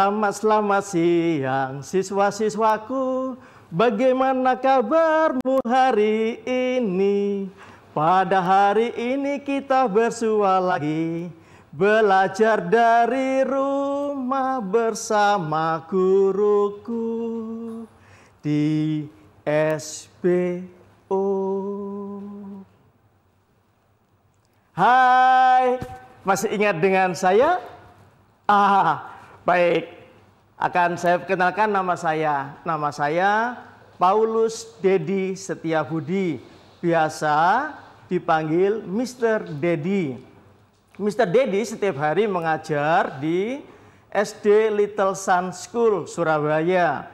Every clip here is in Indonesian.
Selamat selamat siang siswa-siswaku Bagaimana kabarmu hari ini? Pada hari ini kita bersua lagi Belajar dari rumah bersama guruku Di SBO Hai, masih ingat dengan saya? Ah, Baik, akan saya perkenalkan nama saya. Nama saya Paulus Dedi Setiabudi. Biasa dipanggil Mr. Dedi. Mr. Dedi setiap hari mengajar di SD Little Sun School, Surabaya.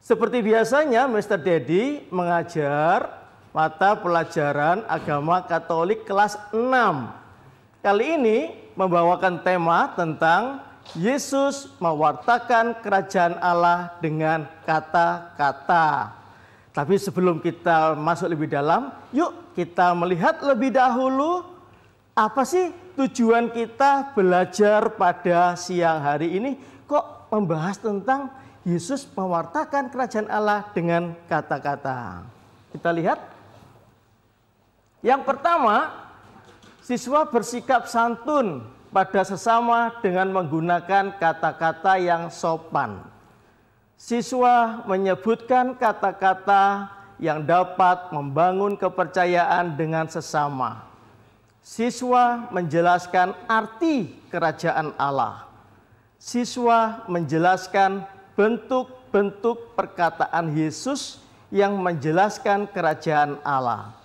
Seperti biasanya, Mr. Dedi mengajar mata pelajaran agama Katolik kelas 6. Kali ini membawakan tema tentang Yesus mewartakan kerajaan Allah dengan kata-kata. Tapi sebelum kita masuk lebih dalam, yuk kita melihat lebih dahulu apa sih tujuan kita belajar pada siang hari ini kok membahas tentang Yesus mewartakan kerajaan Allah dengan kata-kata. Kita lihat. Yang pertama, siswa bersikap santun pada sesama dengan menggunakan kata-kata yang sopan. Siswa menyebutkan kata-kata yang dapat membangun kepercayaan dengan sesama. Siswa menjelaskan arti kerajaan Allah. Siswa menjelaskan bentuk-bentuk perkataan Yesus yang menjelaskan kerajaan Allah.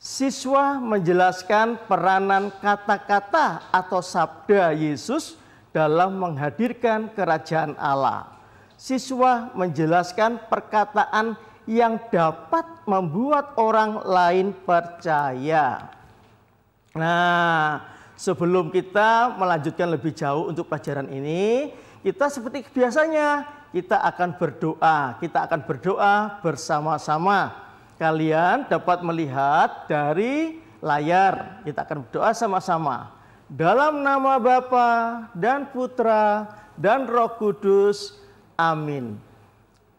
Siswa menjelaskan peranan kata-kata atau sabda Yesus dalam menghadirkan kerajaan Allah. Siswa menjelaskan perkataan yang dapat membuat orang lain percaya. Nah, sebelum kita melanjutkan lebih jauh untuk pelajaran ini, kita seperti biasanya kita akan berdoa. Kita akan berdoa bersama-sama kalian dapat melihat dari layar. Kita akan berdoa sama-sama. Dalam nama Bapa dan Putra dan Roh Kudus. Amin.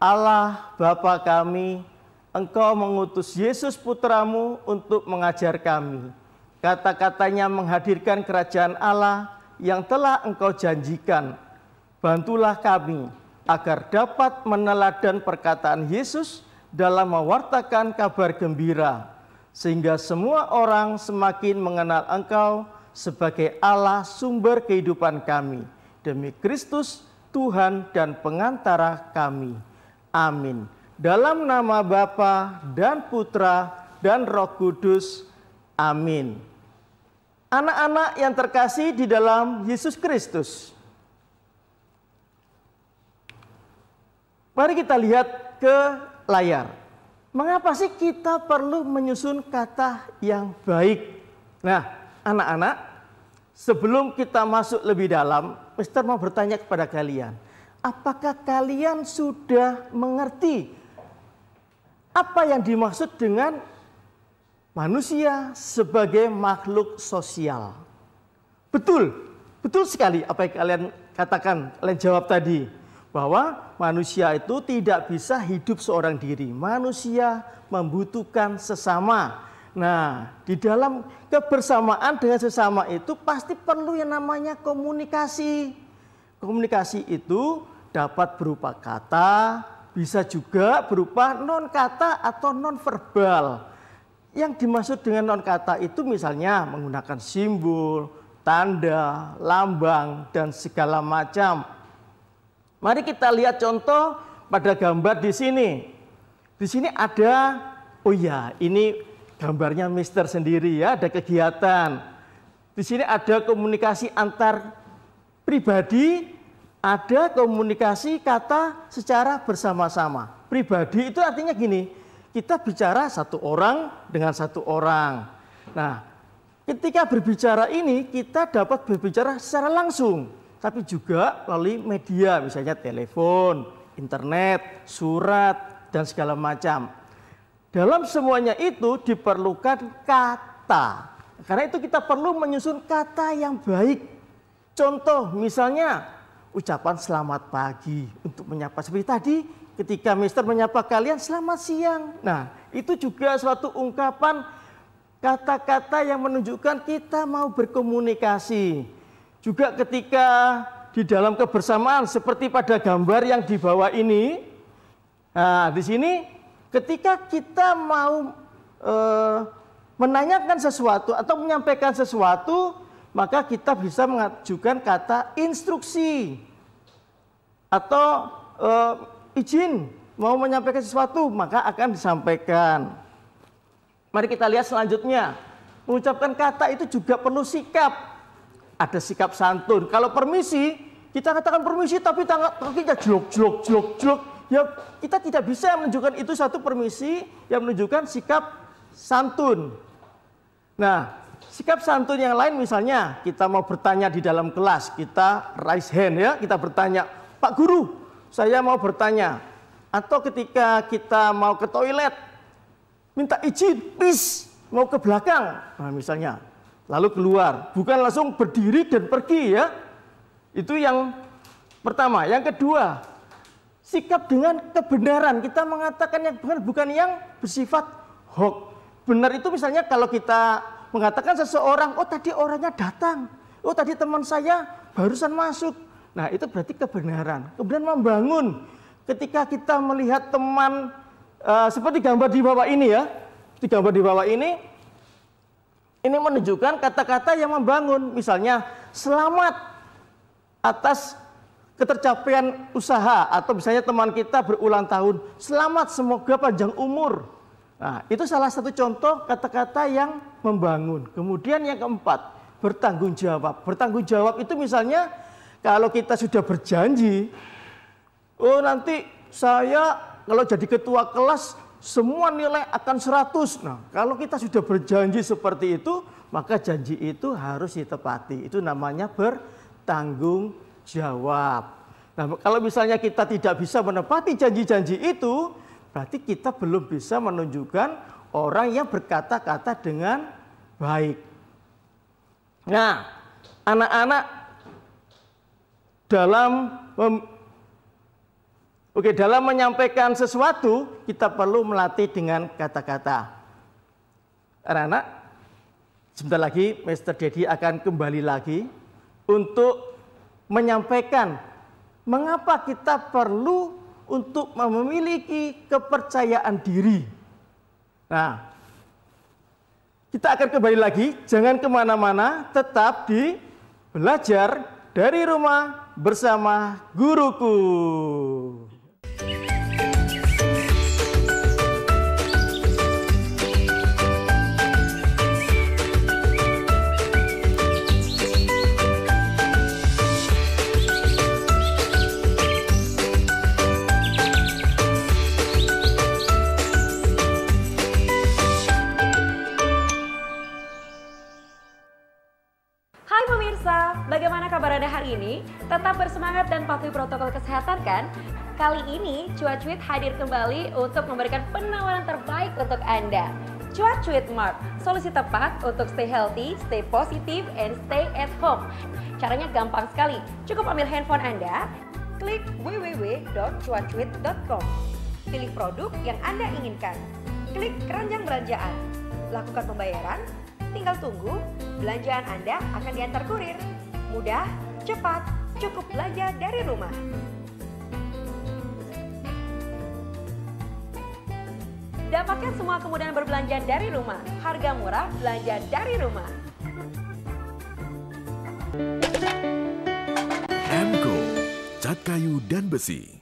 Allah Bapa kami, Engkau mengutus Yesus Putramu untuk mengajar kami. Kata-katanya menghadirkan kerajaan Allah yang telah Engkau janjikan. Bantulah kami agar dapat meneladan perkataan Yesus dalam mewartakan kabar gembira, sehingga semua orang semakin mengenal Engkau sebagai Allah sumber kehidupan kami. Demi Kristus, Tuhan dan pengantara kami. Amin. Dalam nama Bapa dan Putra dan Roh Kudus. Amin. Anak-anak yang terkasih di dalam Yesus Kristus. Mari kita lihat ke layar. Mengapa sih kita perlu menyusun kata yang baik? Nah, anak-anak, sebelum kita masuk lebih dalam, Mister mau bertanya kepada kalian. Apakah kalian sudah mengerti apa yang dimaksud dengan manusia sebagai makhluk sosial? Betul, betul sekali apa yang kalian katakan, kalian jawab tadi bahwa manusia itu tidak bisa hidup seorang diri. Manusia membutuhkan sesama. Nah, di dalam kebersamaan dengan sesama itu pasti perlu yang namanya komunikasi. Komunikasi itu dapat berupa kata, bisa juga berupa non kata atau non verbal. Yang dimaksud dengan non kata itu misalnya menggunakan simbol, tanda, lambang dan segala macam Mari kita lihat contoh pada gambar di sini. Di sini ada, oh ya ini gambarnya mister sendiri ya, ada kegiatan. Di sini ada komunikasi antar pribadi, ada komunikasi kata secara bersama-sama. Pribadi itu artinya gini, kita bicara satu orang dengan satu orang. Nah, ketika berbicara ini kita dapat berbicara secara langsung tapi juga melalui media misalnya telepon, internet, surat dan segala macam. Dalam semuanya itu diperlukan kata. Karena itu kita perlu menyusun kata yang baik. Contoh misalnya ucapan selamat pagi untuk menyapa seperti tadi ketika Mister menyapa kalian selamat siang. Nah, itu juga suatu ungkapan kata-kata yang menunjukkan kita mau berkomunikasi. Juga ketika di dalam kebersamaan seperti pada gambar yang di bawah ini. Nah, di sini ketika kita mau e, menanyakan sesuatu atau menyampaikan sesuatu, maka kita bisa mengajukan kata instruksi atau e, izin mau menyampaikan sesuatu, maka akan disampaikan. Mari kita lihat selanjutnya. Mengucapkan kata itu juga perlu sikap ada sikap santun. Kalau permisi, kita katakan permisi tapi tangan kakinya jlok jlok jlok jlok. Ya kita tidak bisa menunjukkan itu satu permisi yang menunjukkan sikap santun. Nah, sikap santun yang lain misalnya kita mau bertanya di dalam kelas, kita raise hand ya, kita bertanya, "Pak guru, saya mau bertanya." Atau ketika kita mau ke toilet, minta izin, "Please, mau ke belakang." Nah, misalnya lalu keluar. Bukan langsung berdiri dan pergi ya. Itu yang pertama. Yang kedua, sikap dengan kebenaran. Kita mengatakan yang benar bukan yang bersifat hoax. Benar itu misalnya kalau kita mengatakan seseorang, oh tadi orangnya datang. Oh tadi teman saya barusan masuk. Nah itu berarti kebenaran. Kemudian membangun. Ketika kita melihat teman uh, seperti gambar di bawah ini ya. Di gambar di bawah ini ini menunjukkan kata-kata yang membangun. Misalnya, selamat atas ketercapaian usaha atau misalnya teman kita berulang tahun, selamat semoga panjang umur. Nah, itu salah satu contoh kata-kata yang membangun. Kemudian yang keempat, bertanggung jawab. Bertanggung jawab itu misalnya kalau kita sudah berjanji, oh nanti saya kalau jadi ketua kelas semua nilai akan 100. Nah, kalau kita sudah berjanji seperti itu, maka janji itu harus ditepati. Itu namanya bertanggung jawab. Nah, kalau misalnya kita tidak bisa menepati janji-janji itu, berarti kita belum bisa menunjukkan orang yang berkata-kata dengan baik. Nah, anak-anak dalam Oke, dalam menyampaikan sesuatu kita perlu melatih dengan kata-kata. Anak-anak, sebentar lagi Mr. Dedi akan kembali lagi untuk menyampaikan mengapa kita perlu untuk memiliki kepercayaan diri. Nah, kita akan kembali lagi, jangan kemana-mana, tetap di belajar dari rumah bersama guruku. pemirsa, bagaimana kabar Anda hari ini? Tetap bersemangat dan patuhi protokol kesehatan kan? Kali ini Cuacuit hadir kembali untuk memberikan penawaran terbaik untuk Anda. Cuacuit Mart, solusi tepat untuk stay healthy, stay positive, and stay at home. Caranya gampang sekali, cukup ambil handphone Anda, klik www.cuacuit.com. Pilih produk yang Anda inginkan, klik keranjang belanjaan, lakukan pembayaran, Tinggal tunggu, belanjaan Anda akan diantar kurir. Mudah, cepat, cukup belanja dari rumah. Dapatkan semua kemudahan berbelanja dari rumah. Harga murah, belanja dari rumah. Emco, cat kayu dan besi.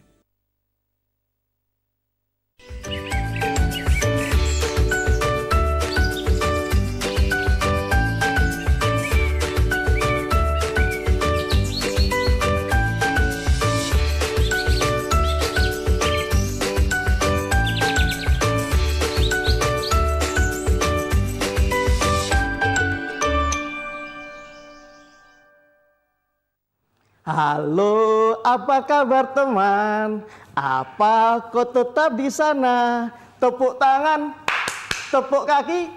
Halo, apa kabar teman? Apa kau tetap di sana? Tepuk tangan, tepuk kaki,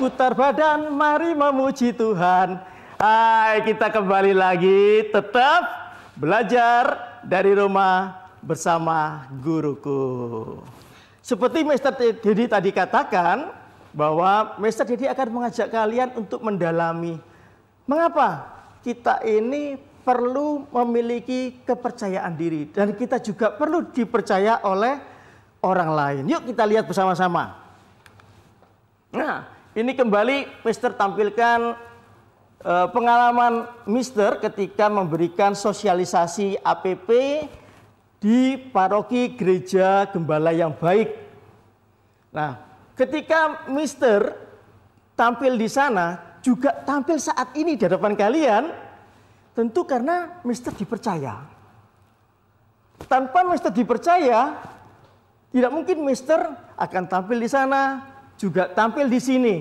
putar badan, mari memuji Tuhan. Hai, kita kembali lagi, tetap belajar dari rumah bersama guruku. Seperti Mister Dedi tadi katakan, bahwa Mister Dedi akan mengajak kalian untuk mendalami. Mengapa? Kita ini perlu memiliki kepercayaan diri dan kita juga perlu dipercaya oleh orang lain. Yuk kita lihat bersama-sama. Nah, ini kembali Mister tampilkan eh, pengalaman Mister ketika memberikan sosialisasi APP di paroki gereja gembala yang baik. Nah, ketika Mister tampil di sana juga tampil saat ini di hadapan kalian Tentu karena Mister dipercaya. Tanpa Mister dipercaya, tidak mungkin Mister akan tampil di sana, juga tampil di sini.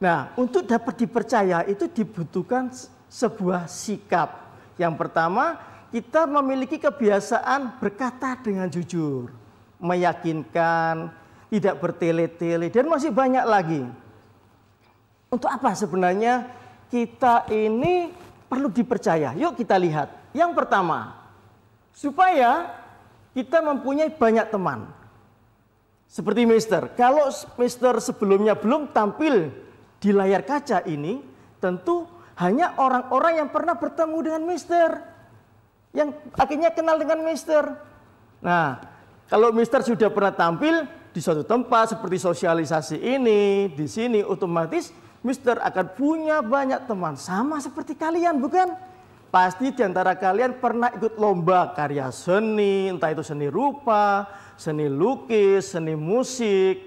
Nah, untuk dapat dipercaya itu dibutuhkan sebuah sikap. Yang pertama, kita memiliki kebiasaan berkata dengan jujur, meyakinkan, tidak bertele-tele, dan masih banyak lagi. Untuk apa sebenarnya kita ini perlu dipercaya. Yuk kita lihat. Yang pertama, supaya kita mempunyai banyak teman. Seperti Mister, kalau Mister sebelumnya belum tampil di layar kaca ini, tentu hanya orang-orang yang pernah bertemu dengan Mister, yang akhirnya kenal dengan Mister. Nah, kalau Mister sudah pernah tampil di suatu tempat seperti sosialisasi ini, di sini otomatis Mister akan punya banyak teman. Sama seperti kalian, bukan? Pasti di antara kalian pernah ikut lomba karya seni, entah itu seni rupa, seni lukis, seni musik.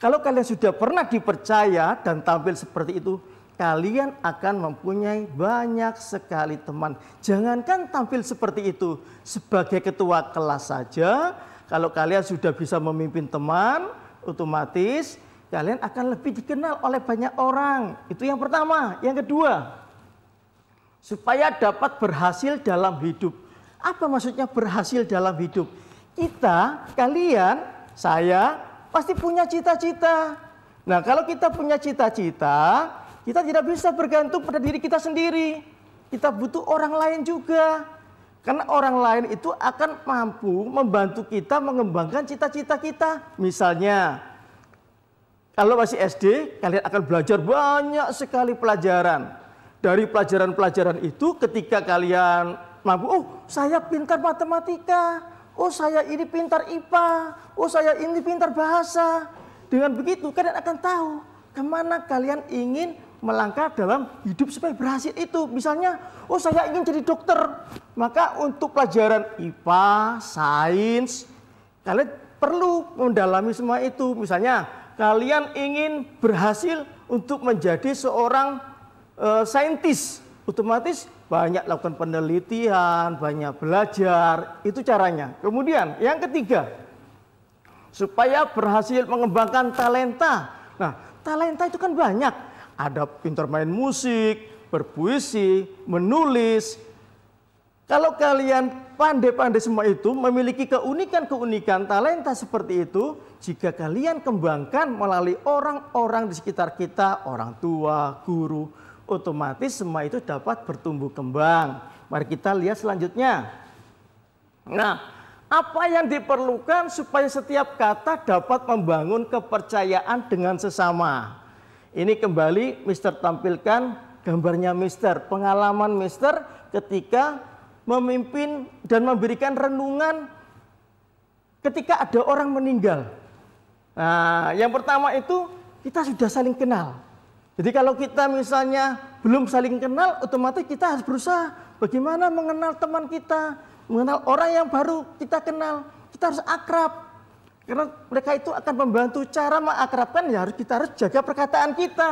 Kalau kalian sudah pernah dipercaya dan tampil seperti itu, kalian akan mempunyai banyak sekali teman. Jangankan tampil seperti itu, sebagai ketua kelas saja, kalau kalian sudah bisa memimpin teman, otomatis kalian akan lebih dikenal oleh banyak orang. Itu yang pertama. Yang kedua, supaya dapat berhasil dalam hidup. Apa maksudnya berhasil dalam hidup? Kita, kalian, saya pasti punya cita-cita. Nah, kalau kita punya cita-cita, kita tidak bisa bergantung pada diri kita sendiri. Kita butuh orang lain juga. Karena orang lain itu akan mampu membantu kita mengembangkan cita-cita kita. Misalnya, kalau masih SD, kalian akan belajar banyak sekali pelajaran. Dari pelajaran-pelajaran itu ketika kalian mampu, oh saya pintar matematika, oh saya ini pintar IPA, oh saya ini pintar bahasa. Dengan begitu kalian akan tahu kemana kalian ingin melangkah dalam hidup supaya berhasil itu. Misalnya, oh saya ingin jadi dokter. Maka untuk pelajaran IPA, sains, kalian perlu mendalami semua itu. Misalnya, kalian ingin berhasil untuk menjadi seorang e, saintis, otomatis banyak lakukan penelitian, banyak belajar, itu caranya. Kemudian yang ketiga, supaya berhasil mengembangkan talenta. Nah, talenta itu kan banyak. Ada pintar main musik, berpuisi, menulis. Kalau kalian pandai-pandai semua itu, memiliki keunikan-keunikan talenta seperti itu, jika kalian kembangkan melalui orang-orang di sekitar kita, orang tua, guru, otomatis semua itu dapat bertumbuh kembang. Mari kita lihat selanjutnya. Nah, apa yang diperlukan supaya setiap kata dapat membangun kepercayaan dengan sesama? Ini kembali Mister tampilkan gambarnya Mister, pengalaman Mister ketika memimpin dan memberikan renungan ketika ada orang meninggal. Nah, yang pertama itu kita sudah saling kenal. Jadi kalau kita misalnya belum saling kenal, otomatis kita harus berusaha bagaimana mengenal teman kita, mengenal orang yang baru kita kenal. Kita harus akrab. Karena mereka itu akan membantu cara mengakrabkan ya harus kita harus jaga perkataan kita.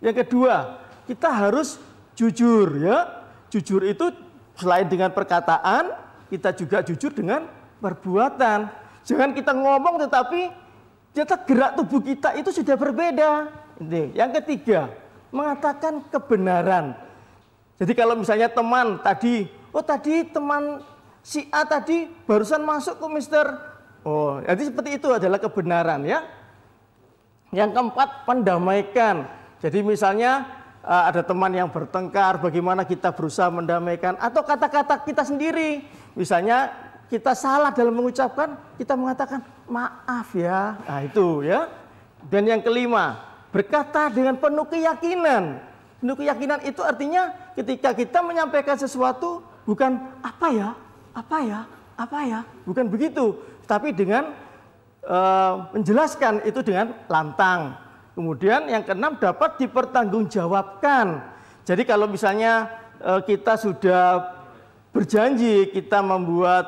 Yang kedua, kita harus jujur ya. Jujur itu selain dengan perkataan, kita juga jujur dengan perbuatan. Jangan kita ngomong tetapi cetak ya, gerak tubuh kita itu sudah berbeda. Yang ketiga, mengatakan kebenaran. Jadi kalau misalnya teman tadi, oh tadi teman si A tadi barusan masuk ke Mister. Oh, jadi seperti itu adalah kebenaran ya. Yang keempat, pendamaikan. Jadi misalnya eh, ada teman yang bertengkar, bagaimana kita berusaha mendamaikan atau kata-kata kita sendiri. Misalnya kita salah dalam mengucapkan, kita mengatakan, maaf ya. Nah itu ya. Dan yang kelima, berkata dengan penuh keyakinan. Penuh keyakinan itu artinya ketika kita menyampaikan sesuatu bukan apa ya, apa ya, apa ya, bukan begitu, tapi dengan e, menjelaskan itu dengan lantang. Kemudian yang keenam dapat dipertanggungjawabkan. Jadi kalau misalnya e, kita sudah berjanji kita membuat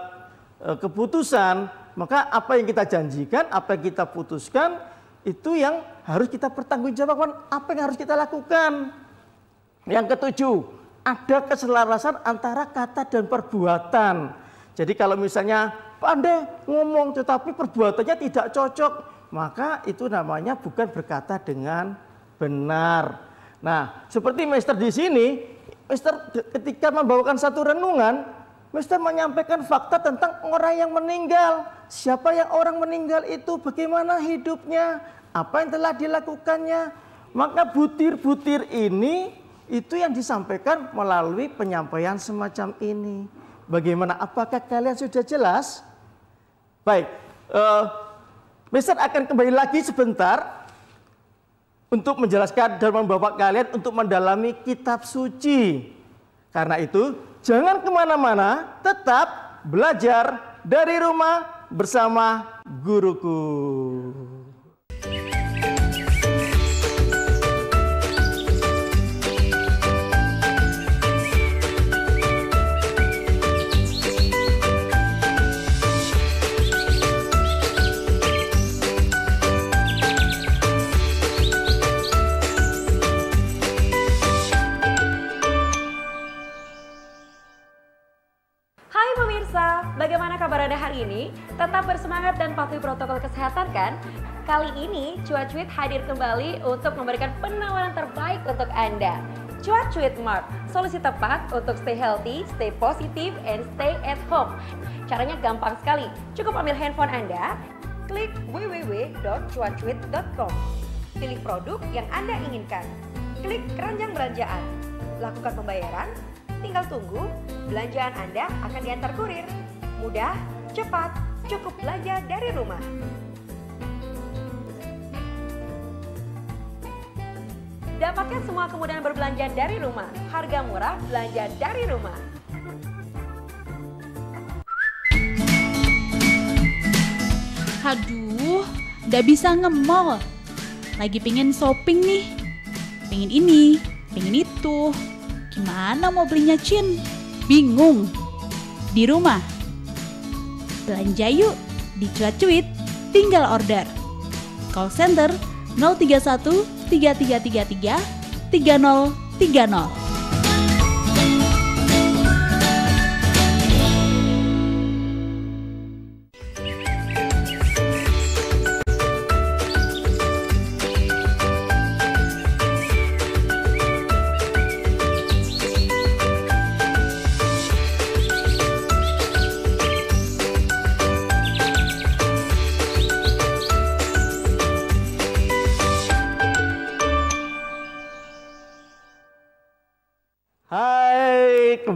e, keputusan maka apa yang kita janjikan, apa yang kita putuskan, itu yang harus kita pertanggungjawabkan, apa yang harus kita lakukan. Yang ketujuh, ada keselarasan antara kata dan perbuatan. Jadi kalau misalnya pandai ngomong tetapi perbuatannya tidak cocok, maka itu namanya bukan berkata dengan benar. Nah, seperti Mister di sini, Mister ketika membawakan satu renungan, Mister menyampaikan fakta tentang orang yang meninggal. Siapa yang orang meninggal itu, bagaimana hidupnya, apa yang telah dilakukannya. Maka butir-butir ini itu yang disampaikan melalui penyampaian semacam ini. Bagaimana? Apakah kalian sudah jelas? Baik, uh, Mister akan kembali lagi sebentar untuk menjelaskan dan membawa kalian untuk mendalami kitab suci. Karena itu Jangan kemana-mana, tetap belajar dari rumah bersama guruku. ini, tetap bersemangat dan patuhi protokol kesehatan kan? Kali ini Cuacuit hadir kembali untuk memberikan penawaran terbaik untuk Anda. Cuacuit Mart, solusi tepat untuk stay healthy, stay positive, and stay at home. Caranya gampang sekali, cukup ambil handphone Anda, klik www.cuacuit.com. Pilih produk yang Anda inginkan, klik keranjang belanjaan, lakukan pembayaran, tinggal tunggu, belanjaan Anda akan diantar kurir. Mudah, cepat, cukup belajar dari rumah. Dapatkan semua kemudahan berbelanja dari rumah. Harga murah, belanja dari rumah. Aduh, udah bisa nge-mall, Lagi pengen shopping nih. Pengen ini, pengen itu. Gimana mau belinya, Cin? Bingung. Di rumah, Belanja yuk di Cuat Cuit, tinggal order. Call center 031 3333 3030.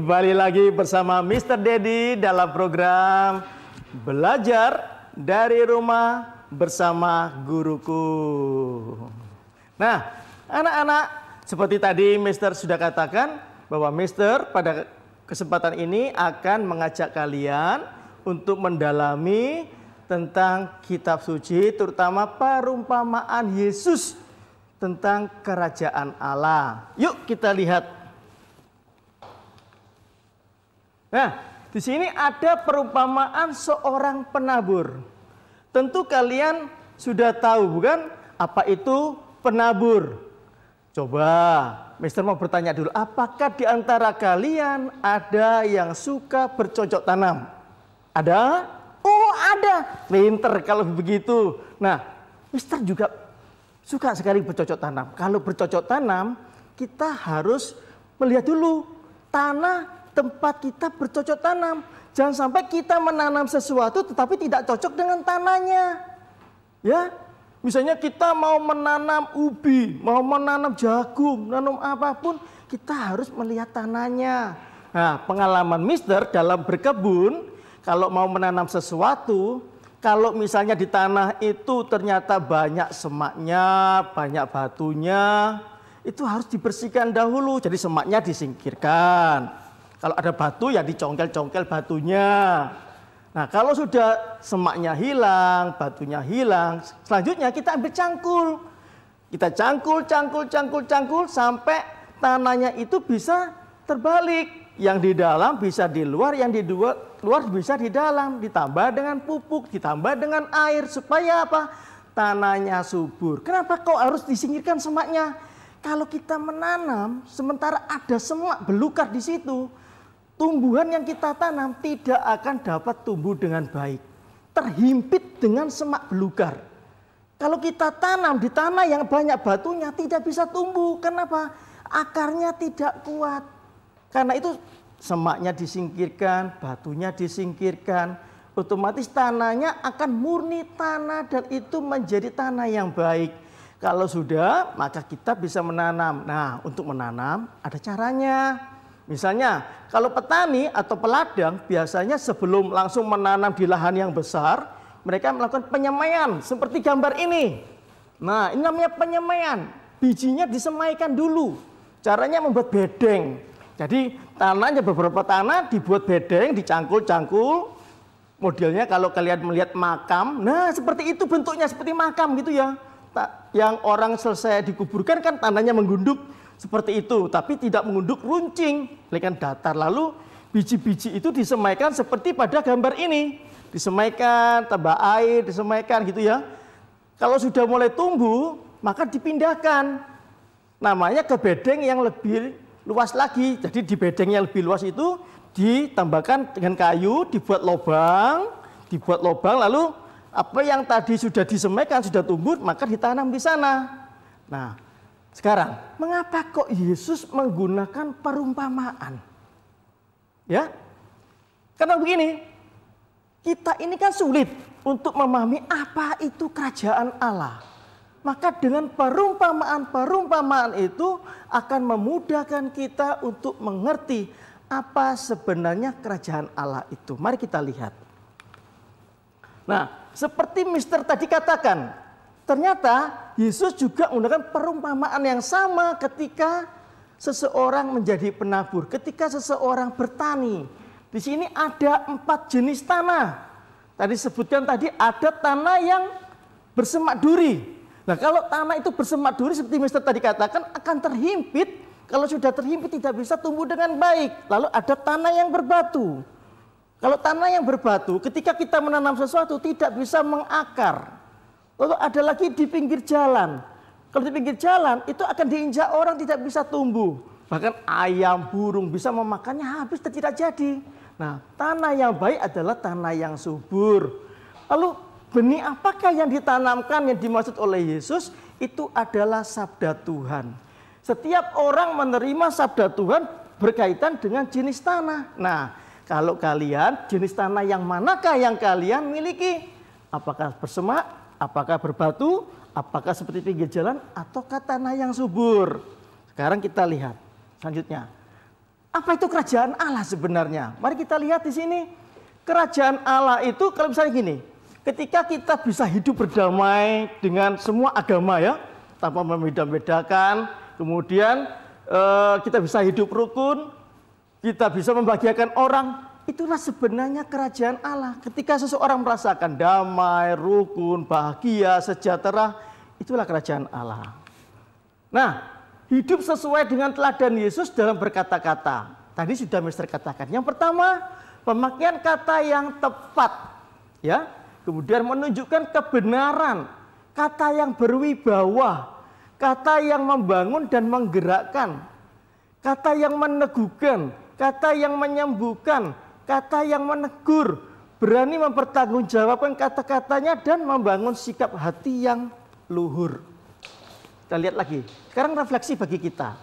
Kembali lagi bersama Mr. Dedi dalam program Belajar dari Rumah bersama Guruku. Nah, anak-anak, seperti tadi Mr. sudah katakan bahwa Mr. pada kesempatan ini akan mengajak kalian untuk mendalami tentang kitab suci terutama perumpamaan Yesus tentang kerajaan Allah. Yuk kita lihat Nah, di sini ada perumpamaan seorang penabur. Tentu kalian sudah tahu bukan apa itu penabur. Coba, Mister mau bertanya dulu, apakah di antara kalian ada yang suka bercocok tanam? Ada? Oh, ada. Pinter kalau begitu. Nah, Mister juga suka sekali bercocok tanam. Kalau bercocok tanam, kita harus melihat dulu tanah tempat kita bercocok tanam. Jangan sampai kita menanam sesuatu tetapi tidak cocok dengan tanahnya. Ya, misalnya kita mau menanam ubi, mau menanam jagung, menanam apapun, kita harus melihat tanahnya. Nah, pengalaman Mister dalam berkebun, kalau mau menanam sesuatu, kalau misalnya di tanah itu ternyata banyak semaknya, banyak batunya, itu harus dibersihkan dahulu. Jadi semaknya disingkirkan kalau ada batu ya dicongkel-congkel batunya. Nah kalau sudah semaknya hilang, batunya hilang, selanjutnya kita ambil cangkul. Kita cangkul, cangkul, cangkul, cangkul sampai tanahnya itu bisa terbalik. Yang di dalam bisa di luar, yang di luar, bisa di dalam. Ditambah dengan pupuk, ditambah dengan air. Supaya apa? Tanahnya subur. Kenapa kau harus disingkirkan semaknya? Kalau kita menanam, sementara ada semak belukar di situ, tumbuhan yang kita tanam tidak akan dapat tumbuh dengan baik. Terhimpit dengan semak belukar. Kalau kita tanam di tanah yang banyak batunya tidak bisa tumbuh. Kenapa? Akarnya tidak kuat. Karena itu semaknya disingkirkan, batunya disingkirkan. Otomatis tanahnya akan murni tanah dan itu menjadi tanah yang baik. Kalau sudah, maka kita bisa menanam. Nah, untuk menanam ada caranya. Misalnya, kalau petani atau peladang biasanya sebelum langsung menanam di lahan yang besar, mereka melakukan penyemaian seperti gambar ini. Nah, ini namanya penyemaian. Bijinya disemaikan dulu. Caranya membuat bedeng. Jadi tanahnya beberapa tanah dibuat bedeng, dicangkul-cangkul. Modelnya kalau kalian melihat makam, nah seperti itu bentuknya seperti makam gitu ya. Yang orang selesai dikuburkan kan tanahnya menggunduk, seperti itu, tapi tidak mengunduk runcing, lingkaran datar. Lalu biji-biji itu disemaikan seperti pada gambar ini. Disemaikan, tambah air, disemaikan gitu ya. Kalau sudah mulai tumbuh, maka dipindahkan. Namanya ke bedeng yang lebih luas lagi. Jadi di bedeng yang lebih luas itu ditambahkan dengan kayu, dibuat lubang, dibuat lubang lalu apa yang tadi sudah disemaikan, sudah tumbuh, maka ditanam di sana. Nah, sekarang, mengapa kok Yesus menggunakan perumpamaan? Ya, karena begini, kita ini kan sulit untuk memahami apa itu kerajaan Allah. Maka dengan perumpamaan-perumpamaan itu akan memudahkan kita untuk mengerti apa sebenarnya kerajaan Allah itu. Mari kita lihat. Nah, seperti Mister tadi katakan, ternyata Yesus juga menggunakan perumpamaan yang sama ketika seseorang menjadi penabur, ketika seseorang bertani. Di sini ada empat jenis tanah. Tadi sebutkan tadi ada tanah yang bersemak duri. Nah kalau tanah itu bersemak duri seperti Mister tadi katakan akan terhimpit. Kalau sudah terhimpit tidak bisa tumbuh dengan baik. Lalu ada tanah yang berbatu. Kalau tanah yang berbatu ketika kita menanam sesuatu tidak bisa mengakar. Lalu ada lagi di pinggir jalan. Kalau di pinggir jalan itu akan diinjak orang tidak bisa tumbuh. Bahkan ayam, burung bisa memakannya habis dan tidak jadi. Nah, tanah yang baik adalah tanah yang subur. Lalu benih apakah yang ditanamkan yang dimaksud oleh Yesus itu adalah sabda Tuhan. Setiap orang menerima sabda Tuhan berkaitan dengan jenis tanah. Nah, kalau kalian jenis tanah yang manakah yang kalian miliki? Apakah bersemak, apakah berbatu, apakah seperti pinggir jalan, ataukah tanah yang subur. Sekarang kita lihat selanjutnya. Apa itu kerajaan Allah sebenarnya? Mari kita lihat di sini. Kerajaan Allah itu kalau misalnya gini, ketika kita bisa hidup berdamai dengan semua agama ya, tanpa membeda-bedakan, kemudian eh, kita bisa hidup rukun, kita bisa membahagiakan orang, Itulah sebenarnya kerajaan Allah. Ketika seseorang merasakan damai, rukun, bahagia, sejahtera, itulah kerajaan Allah. Nah, hidup sesuai dengan teladan Yesus dalam berkata-kata. Tadi sudah Mister katakan. Yang pertama, pemakaian kata yang tepat. Ya, kemudian menunjukkan kebenaran, kata yang berwibawa, kata yang membangun dan menggerakkan, kata yang meneguhkan, kata yang menyembuhkan, kata yang menegur, berani mempertanggungjawabkan kata-katanya dan membangun sikap hati yang luhur. Kita lihat lagi. Sekarang refleksi bagi kita.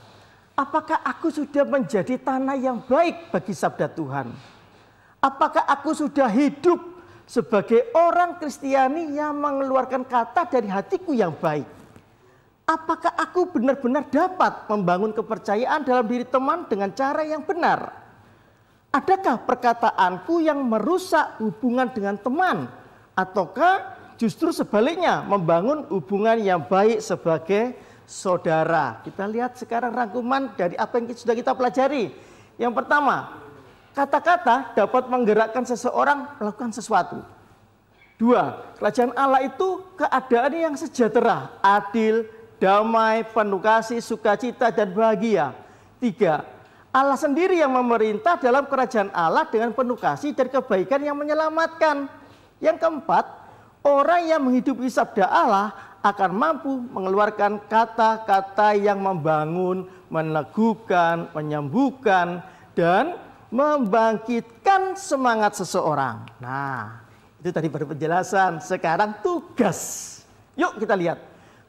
Apakah aku sudah menjadi tanah yang baik bagi sabda Tuhan? Apakah aku sudah hidup sebagai orang Kristiani yang mengeluarkan kata dari hatiku yang baik? Apakah aku benar-benar dapat membangun kepercayaan dalam diri teman dengan cara yang benar? Adakah perkataanku yang merusak hubungan dengan teman ataukah justru sebaliknya membangun hubungan yang baik sebagai saudara? Kita lihat sekarang rangkuman dari apa yang sudah kita pelajari. Yang pertama, kata-kata dapat menggerakkan seseorang melakukan sesuatu. Dua, kerajaan Allah itu keadaan yang sejahtera, adil, damai, penuh kasih, sukacita, dan bahagia. Tiga, Allah sendiri yang memerintah dalam kerajaan Allah dengan penuh kasih dan kebaikan yang menyelamatkan. Yang keempat, orang yang menghidupi sabda Allah akan mampu mengeluarkan kata-kata yang membangun, meneguhkan, menyembuhkan, dan membangkitkan semangat seseorang. Nah, itu tadi baru penjelasan. Sekarang tugas. Yuk kita lihat.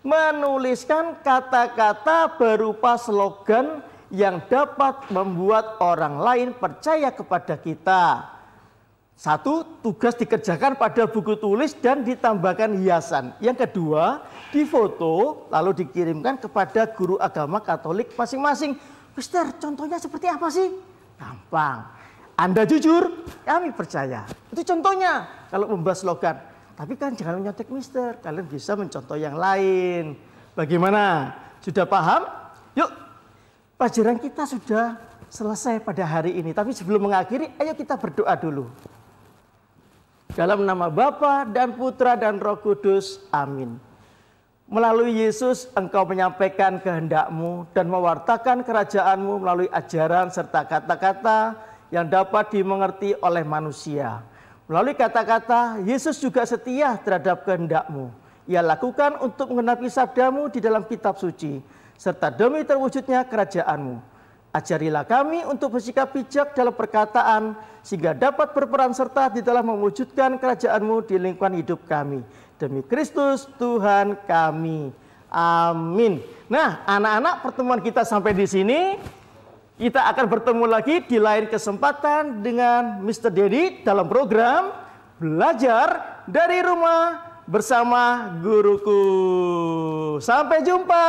Menuliskan kata-kata berupa slogan yang dapat membuat orang lain percaya kepada kita. Satu, tugas dikerjakan pada buku tulis dan ditambahkan hiasan. Yang kedua, difoto lalu dikirimkan kepada guru agama Katolik masing-masing. Mister, contohnya seperti apa sih? Gampang. Anda jujur, kami percaya. Itu contohnya kalau membahas slogan. Tapi kan jangan menyontek mister, kalian bisa mencontoh yang lain. Bagaimana? Sudah paham? Yuk Pelajaran kita sudah selesai pada hari ini. Tapi sebelum mengakhiri, ayo kita berdoa dulu. Dalam nama Bapa dan Putra dan Roh Kudus. Amin. Melalui Yesus engkau menyampaikan kehendakmu dan mewartakan kerajaanmu melalui ajaran serta kata-kata yang dapat dimengerti oleh manusia. Melalui kata-kata, Yesus juga setia terhadap kehendakmu. Ia lakukan untuk menggenapi sabdamu di dalam kitab suci serta demi terwujudnya kerajaanmu. Ajarilah kami untuk bersikap bijak dalam perkataan, sehingga dapat berperan serta di dalam mewujudkan kerajaanmu di lingkungan hidup kami. Demi Kristus Tuhan kami. Amin. Nah, anak-anak pertemuan kita sampai di sini. Kita akan bertemu lagi di lain kesempatan dengan Mr. Dedi dalam program Belajar dari Rumah bersama guruku. Sampai jumpa.